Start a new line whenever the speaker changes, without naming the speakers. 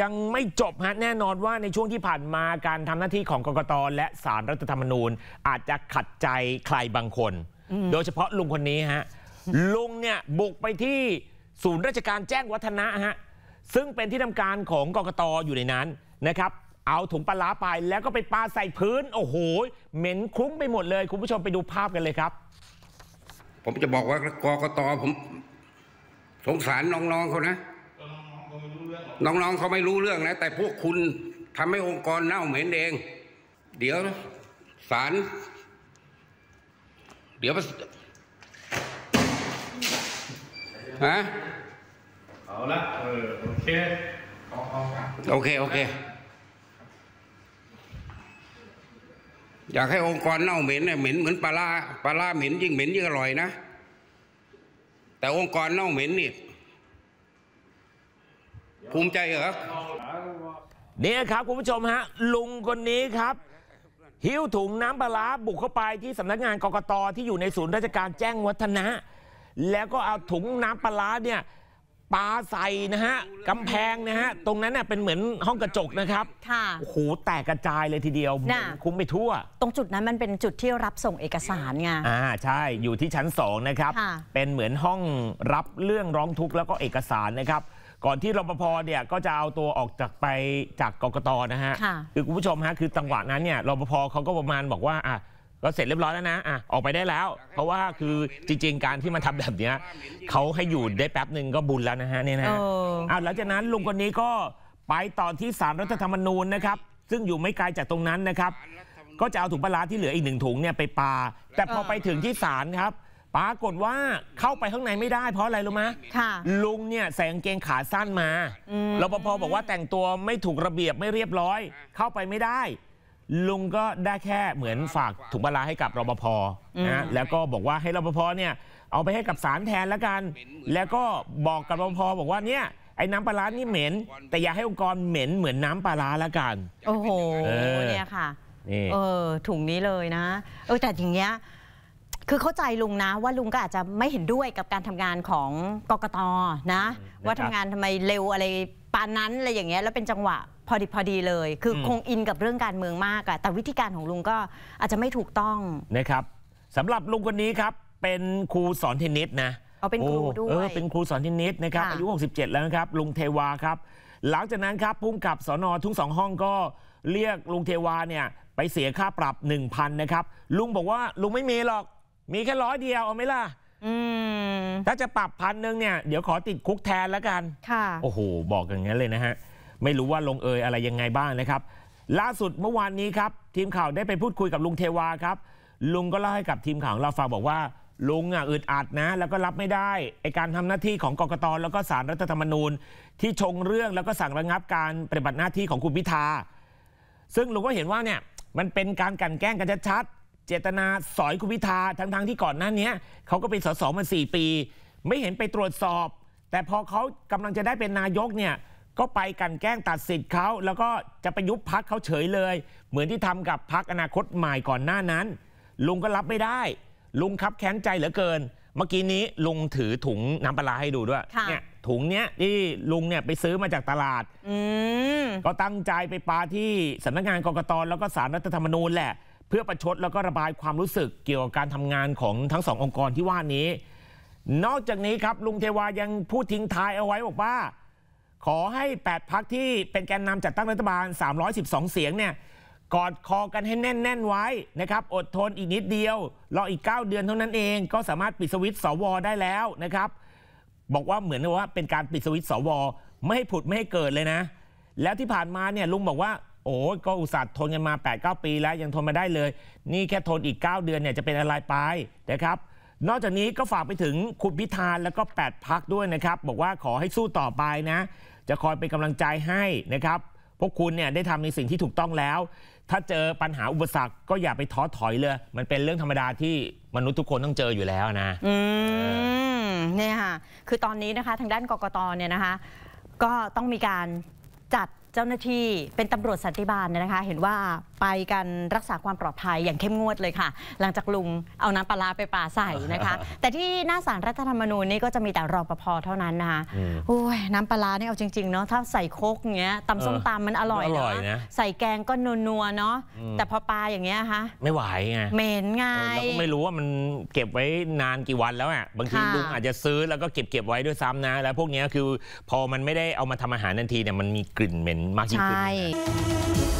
ยังไม่จบฮะแน่นอนว่าในช่วงที่ผ่านมาการทำหน้าที่ของกกตและสารรัฐธรรมนูญ อาจจะขัดใจใครบางคน โดยเฉพาะลุงคนนี้ฮะลุงเนี่ยบุกไปที่ศูนย์ราชการแจ้งวัฒนะฮะซึ่งเป็นที่ทำการของกกตอยู่ในนั้นนะครับ เอาถุงปลาไปแล้วก็ไปปาใส่พื้น โอ้โห เหม็นคุ้งไปหมดเลย คุณผู้ชมไปดูภาพกันเลยครับ ผมจะบอกว่ากกตผมสงสารน้องๆเขานะน้องๆ เขาไม่รู้เรื่องนะ แต่พวกคุณทำให้องค์กรเน่าเหม็นเอง เดี๋ยวสารเดี๋ยวฮะเอาละเออโอเคโอเคโอเคอยากให้องค์กรเน่าเหม็นเนี่ยเหม็นเหมือนปลาปลาเหม็นยิ่งเหม็นยิ่งอร่อยนะแต่องค์กรเน่าเหม็นนี่ภูมิใจเหรอเนี่ยครับ คุณผู้ชมฮะลุงคนนี้ครับ หิ้วถุงน้ำปลาบุกเข้าไปที่สำนักงานกกตที่อยู่ในศูนย์ราชการแจ้งวัฒนะ แล้วก็เอาถุงน้ำปลาเนี่ยปาใส่นะฮะกำแพงนะฮะตรงนั้นเนี่ยเป็นเหมือนห้องกระจกนะครับค่ะโอ้โหแตกกระจายเลยทีเดียวือนคุ้มไปทั่ว
ตรงจุดนั้นมันเป็นจุดที่รับส่งเอกสารไง
อ่าใช่อยู่ที่ชั้น2นะครับ เป็นเหมือนห้องรับเรื่องร้องทุกข์แล้วก็เอกสารนะครับก่อนที่รปภ เนี่ยก็จะเอาตัวออกจากไปจากกรกตนะฮะคือคุณผู้ชมฮะคือจังหวะนั้นเนี่ยรปภเขาก็ประมาณบอกว่าอ่ะก็เสร็จเรียบร้อยแล้วนะอ่ะออกไปได้แล้ว เพราะว่าคือจริง ๆการที่มาทำแบบเนี้ยเขาให้อยู่ได้แป๊บหนึ่งก็บุญแล้วนะฮะเนี่ยนะอ้าวหลังจากนั้นลุงคนนี้ก็ไปตอนที่สารรัฐธรรมนูญนะครับ ซึ่งอยู่ไม่ไกลจากตรงนั้นนะครับ ก็จะเอาถุงปลาที่เหลืออีกหนึ่งถุงเนี่ยไปปาแต่พอไปถึงที่ศาลครับปรากฏว่าเข้าไปข้างในไม่ได้เพราะอะไรรู้ไหมค่ะ ลุงเนี่ยใส่กางเกงขาสั้นมา รปภบอกว่าแต่งตัวไม่ถูกระเบียบไม่เรียบร้อย เข้าไปไม่ได้ ลุงก็ได้แค่เหมือนฝากถุงบลาให้กับรปภนะแล้วก็บอกว่าให้รปภเนี่ย เอาไปให้กับสารแทนแล้วกัน แล้วก็บอกกับรปภบอกว่าเนี่ย ไอ้น้ำปลาร้านี่เหม็นแต่อย่าให้องค์กรเหม็นเหมือนน้ำปลาร้าลวกัน
โอ้โหเนี่ยค่ะเออถุงนี้เลยนะเออแต่อย่างเงี้ยคือเข้าใจลุงนะว่าลุงก็อาจจะไม่เห็นด้วยกับการทำงานของกกตนะว่าทำงานทำไมเร็วอะไรปานนั้นอะไรอย่างเงี้ยแล้วเป็นจังหวะพอดีพอดีเลย คือคงอินกับเรื่องการเมืองมากอะแต่วิธีการของลุงก็อาจจะไม่ถูกต้อง
นะครับสำหรับลุงคนนี้ครับ เป็นครูสอนเทนนิสนะเอาเป็นครูด้วยเออเป็นครูสอนเทนนิสนะครับอายุ67แล้วนะครับลุงเทวาครับ หลังจากนั้นครับพุ่งกับสอนอทุ่งสองห้องก็เรียกลุงเทวาเนี่ยไปเสียค่าปรับ 1,000นะครับลุงบอกว่าลุงไม่มีหรอกมีแค่ร้อยเดียวเอาไหมล่ะถ้าจะปรับพันหนึ่งเนี่ยเดี๋ยวขอติดคุกแทนแล้วกันโอ้โห บอกอย่างนั้นเลยนะฮะ ไม่รู้ว่าลงเอยอะไร ยังไงบ้างนะครับ ล่าสุดเมื่อวานนี้ครับ ทีมข่าวได้ไปพูดคุยกับลุงเทวาครับ ลุงก็เล่าให้กับทีมข่าวเราฟังบอกว่า ลุงอ่ะอึดอัดนะ แล้วก็รับไม่ได้ไอการทำหน้าที่ของกกตแล้วก็สารรัฐธรรมนูญ ที่ชงเรื่องแล้วก็สั่งระงับการปฏิบัติหน้าที่ของคุณพิธาซึ่งลุงก็เห็นว่าเนี่ยมันเป็นการกันแกล้งกันชัดเจตนาสอยคุณพิธาทั้งๆทที่ก่อนหน้านี้เขาก็เป็นสสมา 4 ปี ไม่เห็นไปตรวจสอบ แต่พอเขากำลังจะได้เป็นนายกเนี่ยก็ไปกันแกล้งตัดสิทธิ์เขาแล้วก็จะไปยุบพักเขาเฉยเลย เหมือนที่ทำกับพักอนาคตใหม่ก่อนหน้านั้น ลุงก็รับไม่ได้ ลุงคับแค้นใจเหลือเกิน เมื่อกี้นี้ลุงถือถุงน้ำปลาให้ดูด้วยเนี่ยถุงเนี้ยที่ลุงเนี่ยไปซื้อมาจากตลาดก็ตั้งใจไปปาที่สำนักงานกรกตแล้วก็สารรัฐธรรมนูญแหละเพื่อประชดแล้วก็ระบายความรู้สึกเกี่ยวกับการทำงานของทั้งสององค์กรที่ว่านี้ นอกจากนี้ครับลุงเทวายังพูดทิ้งท้ายเอาไว้บอกว่า ขอให้ 8 พักที่เป็นแกนนำจัดตั้งรัฐบาล 312 เสียงเนี่ยกอดคอกันให้แน่นแน่นไว้นะครับอดทนอีกนิดเดียว รออีก 9 เดือนเท่านั้นเอง ก็สามารถปิดสวิตสวได้แล้วนะครับ บอกว่าเหมือนว่าเป็นการปิดสวิตสวไม่ให้ผุดไม่ให้เกิดเลยนะ แล้วที่ผ่านมาเนี่ยลุงบอกว่าโอ้ก็อุตส่าห์ทนกันมา8ดปีแล้วยังทนมาได้เลย นี่แค่ทนอีก 9 เดือนเนี่ยจะเป็นอะไรไปนะครับ นอกจากนี้ก็ฝากไปถึงคุณพิธานแล้วก็8พักด้วยนะครับ บอกว่าขอให้สู้ต่อไปนะ จะคอยเป็นกำลังใจให้นะครับ พวกคุณเนี่ยได้ทำในสิ่งที่ถูกต้องแล้ว ถ้าเจอปัญหาอุปสรรคก็อย่าไปท้อถอยเลย มันเป็นเรื่องธรรมดาที่มนุษย์ทุกคนต้องเจออยู่แล้วนะ
เนี่ยค่ะคือตอนนี้นะคะทางด้านกกตเนี่ยนะคะ ก็ต้องมีการจัดเจ้าหน้าที่เป็นตำรวจสันติบาลนนะคะเห็นว่าไปกันรักษาความปลอดภัยอย่างเข้มงวดเลยค่ะ หลังจากลุงเอาน้ำปลาไปป่าใส่นะคะ แต่ที่หน้าสารรัฐธรรมนูญนี่ก็จะมีแต่รอปภเท่านั้นนะคะโอ้ยน้ำปลาเนี่ยเอาจริงๆเนาะถ้าใส่โคกเงี้ยตำส้มตำมันอร่อยนะใส่แกงก็นัวๆเนาะแต่พอปลาอย่างเงี้ยคะ
ไม่ไหวไงเหม
็นไงเราก็ไม่
รู้ว่ามันเก็บไว้นานกี่วันแล้วอ่ะบางทีลุงอาจจะซื้อแล้วก็เก็บเก็บไว้ด้วยซ้ำนะแล้วพวกนี้คือพอมันไม่ได้เอามาทำอาหารทันทีเนี่ยมันมีกลิ่นเหม็นมากยิ่งขึ้
น